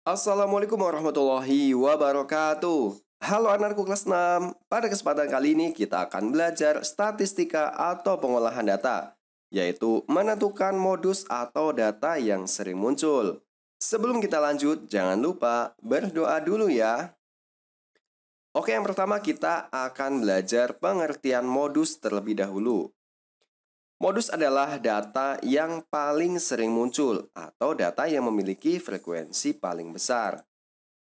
Assalamualaikum warahmatullahi wabarakatuh Halo anakku kelas 6 Pada kesempatan kali ini kita akan belajar statistika atau pengolahan data Yaitu menentukan modus atau data yang sering muncul Sebelum kita lanjut, jangan lupa berdoa dulu ya Oke yang pertama kita akan belajar pengertian modus terlebih dahulu Modus adalah data yang paling sering muncul atau data yang memiliki frekuensi paling besar.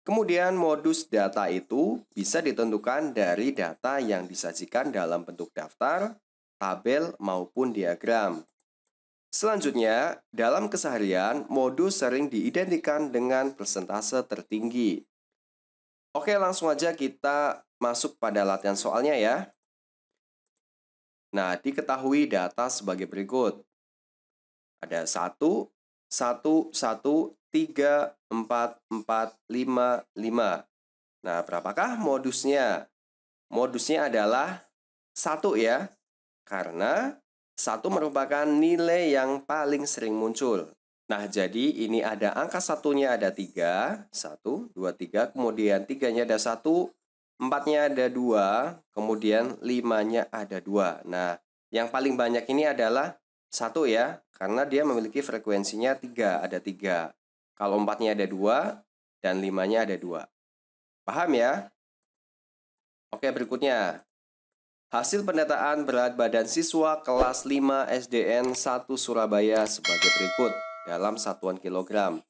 Kemudian modus data itu bisa ditentukan dari data yang disajikan dalam bentuk daftar, tabel, maupun diagram. Selanjutnya, dalam keseharian, modus sering diidentikan dengan persentase tertinggi. Oke, langsung aja kita masuk pada latihan soalnya ya. Nah, diketahui data sebagai berikut. Ada 1, 1, 1, 3, 4, 4, 5, 5. Nah, berapakah modusnya? Modusnya adalah 1 ya, karena 1 merupakan nilai yang paling sering muncul. Nah, jadi ini ada angka satunya ada 3, 1, 2, 3, kemudian 3-nya ada 1, empatnya ada dua, kemudian limanya ada dua. Nah, yang paling banyak ini adalah satu ya, karena dia memiliki frekuensinya tiga, ada tiga. Kalau empatnya ada dua dan limanya ada dua. Paham ya? Oke, berikutnya. Hasil pendataan berat badan siswa kelas 5 SDN 1 Surabaya sebagai berikut dalam satuan kilogram.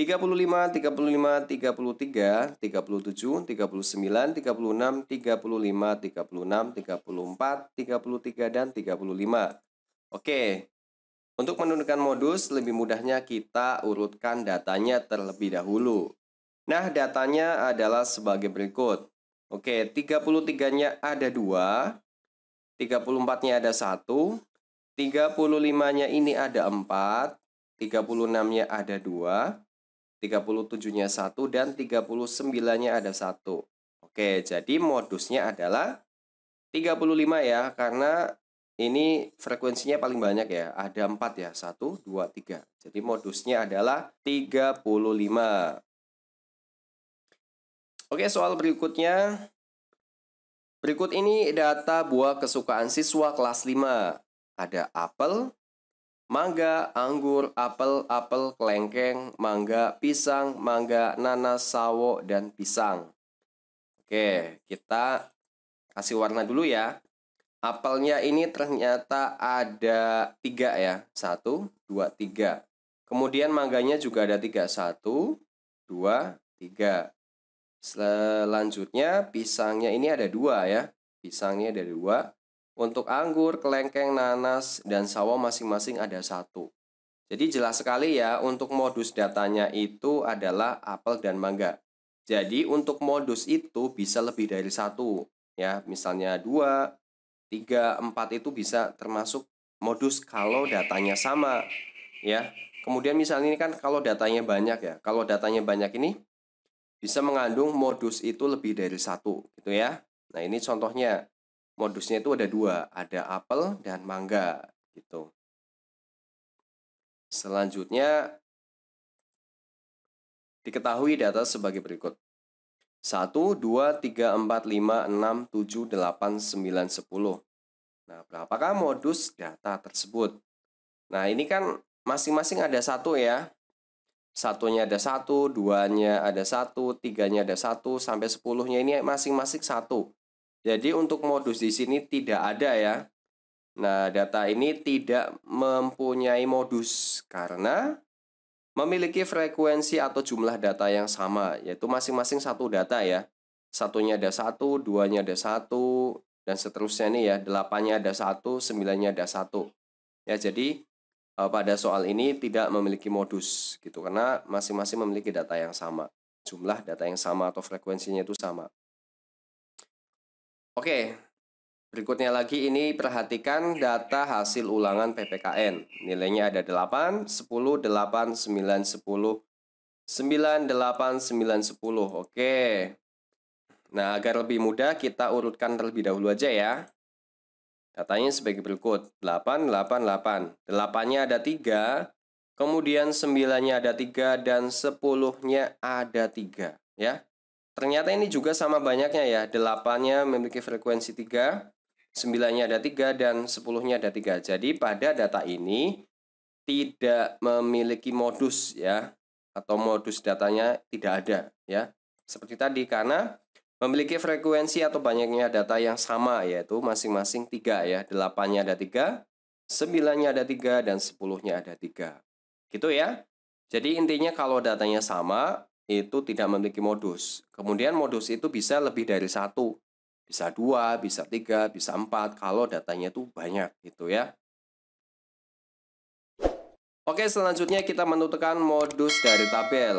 35, 35, 33, 37, 39, 36, 35, 36, 34, 33, dan 35. Oke, untuk menurunkan modus, lebih mudahnya kita urutkan datanya terlebih dahulu. Nah, datanya adalah sebagai berikut. Oke, 33-nya ada 2, 34-nya ada 1, 35-nya ini ada 4, 36-nya ada 2, 37-nya 1 dan 39-nya ada 1. Oke, jadi modusnya adalah 35 ya, karena ini frekuensinya paling banyak ya. Ada 4 ya, 1, 2, 3. Jadi modusnya adalah 35. Oke, soal berikutnya. Berikut ini data buah kesukaan siswa kelas 5. Ada apel, mangga, anggur, apel, apel, kelengkeng, mangga, pisang, mangga, nanas, sawo, dan pisang. Oke, kita kasih warna dulu ya. Apelnya ini ternyata ada tiga ya. Satu, dua, tiga. Kemudian mangganya juga ada tiga. Satu, dua, tiga. Selanjutnya pisangnya ini ada dua ya. Pisangnya ada dua. Untuk anggur, kelengkeng, nanas, dan sawo masing-masing ada satu. Jadi jelas sekali ya, untuk modus datanya itu adalah apel dan mangga. Jadi untuk modus itu bisa lebih dari satu, ya. Misalnya dua, tiga, empat itu bisa termasuk modus kalau datanya sama, ya. Kemudian misalnya ini kan kalau datanya banyak ya, kalau datanya banyak ini bisa mengandung modus itu lebih dari satu, gitu ya. Nah ini contohnya modusnya itu ada dua, ada apel dan mangga gitu. Selanjutnya diketahui data sebagai berikut. 1, 2, 3, 4, 5, 6, 7, 8, 9, 10. Nah, berapakah modus data tersebut? Nah, ini kan masing-masing ada satu ya. Satunya ada satu, duanya ada satu, tiganya ada satu, sampai sepuluhnya ini masing-masing satu. Jadi untuk modus di sini tidak ada ya. Nah, data ini tidak mempunyai modus karena memiliki frekuensi atau jumlah data yang sama, yaitu masing-masing satu data ya. Satunya ada satu, duanya ada satu, dan seterusnya nih ya. Delapannya ada satu, sembilannya ada satu. Ya, jadi eh, pada soal ini tidak memiliki modus gitu karena masing-masing memiliki data yang sama, jumlah data yang sama atau frekuensinya itu sama. Oke, berikutnya lagi ini perhatikan data hasil ulangan PPKN. Nilainya ada 8, 10, 8, 9, 10, 9, 8, 9, 10. Oke. Nah, agar lebih mudah kita urutkan terlebih dahulu aja ya. Datanya sebagai berikut. 8, 8, 8. 8-nya ada 3, kemudian 9-nya ada 3, dan 10-nya ada 3. Ya, Ternyata ini juga sama banyaknya ya, 8-nya memiliki frekuensi 3, 9-nya ada 3, dan 10-nya ada 3. Jadi pada data ini tidak memiliki modus ya, atau modus datanya tidak ada ya. Seperti tadi, karena memiliki frekuensi atau banyaknya data yang sama yaitu masing-masing 3 ya, 8-nya ada 3, 9-nya ada 3, dan 10-nya ada 3. Gitu ya. Jadi intinya kalau datanya sama, itu tidak memiliki modus. Kemudian modus itu bisa lebih dari satu, bisa dua, bisa tiga, bisa empat kalau datanya itu banyak gitu ya. Oke, selanjutnya kita menentukan modus dari tabel.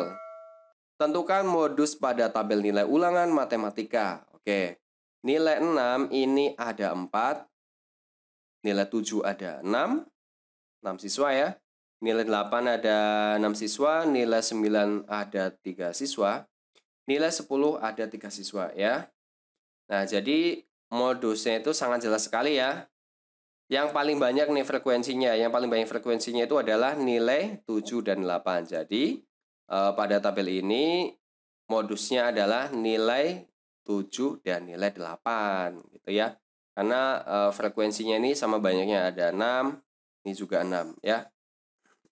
Tentukan modus pada tabel nilai ulangan matematika. Oke, nilai 6 ini ada 4, nilai 7 ada 6, 6 siswa ya nilai 8 ada 6 siswa, nilai 9 ada 3 siswa, nilai 10 ada 3 siswa ya. Nah, jadi modusnya itu sangat jelas sekali ya. Yang paling banyak nih frekuensinya, yang paling banyak frekuensinya itu adalah nilai 7 dan 8. Jadi, eh, pada tabel ini modusnya adalah nilai 7 dan nilai 8 gitu ya. Karena e, frekuensinya ini sama banyaknya ada 6, ini juga 6 ya.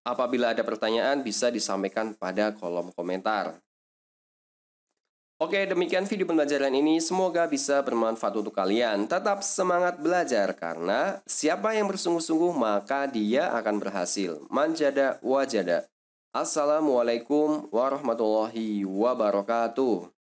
Apabila ada pertanyaan bisa disampaikan pada kolom komentar. Oke, demikian video pembelajaran ini. Semoga bisa bermanfaat untuk kalian. Tetap semangat belajar karena siapa yang bersungguh-sungguh maka dia akan berhasil. Manjada wajada. Assalamualaikum warahmatullahi wabarakatuh.